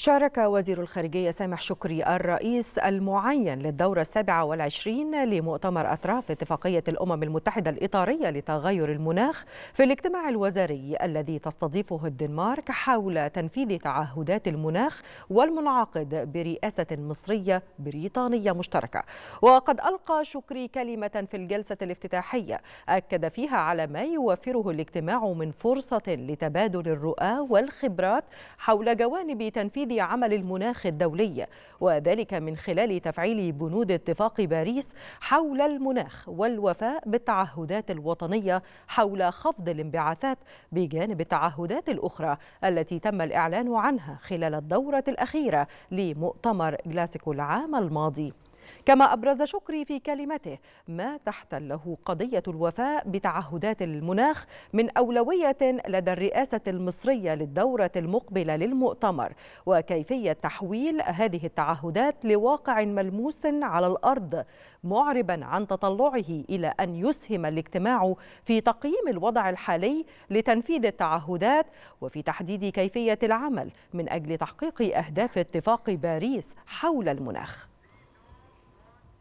شارك وزير الخارجية سامح شكري الرئيس المعين للدورة السابعة والعشرين لمؤتمر أطراف اتفاقية الأمم المتحدة الإطارية لتغير المناخ في الاجتماع الوزاري الذي تستضيفه الدنمارك حول تنفيذ تعهدات المناخ والمنعقد برئاسة مصرية بريطانية مشتركة وقد ألقى شكري كلمة في الجلسة الافتتاحية أكد فيها على ما يوفره الاجتماع من فرصة لتبادل الرؤى والخبرات حول جوانب تنفيذ تنفيذ عمل المناخ الدولي وذلك من خلال تفعيل بنود اتفاق باريس حول المناخ والوفاء بالتعهدات الوطنية حول خفض الانبعاثات بجانب التعهدات الأخرى التي تم الإعلان عنها خلال الدورة الأخيرة لمؤتمر جلاسكو العام الماضي كما أبرز شكري في كلمته ما تحتله قضية الوفاء بتعهدات المناخ من أولوية لدى الرئاسة المصرية للدورة المقبلة للمؤتمر وكيفية تحويل هذه التعهدات لواقع ملموس على الأرض معربا عن تطلعه إلى أن يسهم الاجتماع في تقييم الوضع الحالي لتنفيذ التعهدات وفي تحديد كيفية العمل من أجل تحقيق أهداف اتفاق باريس حول المناخ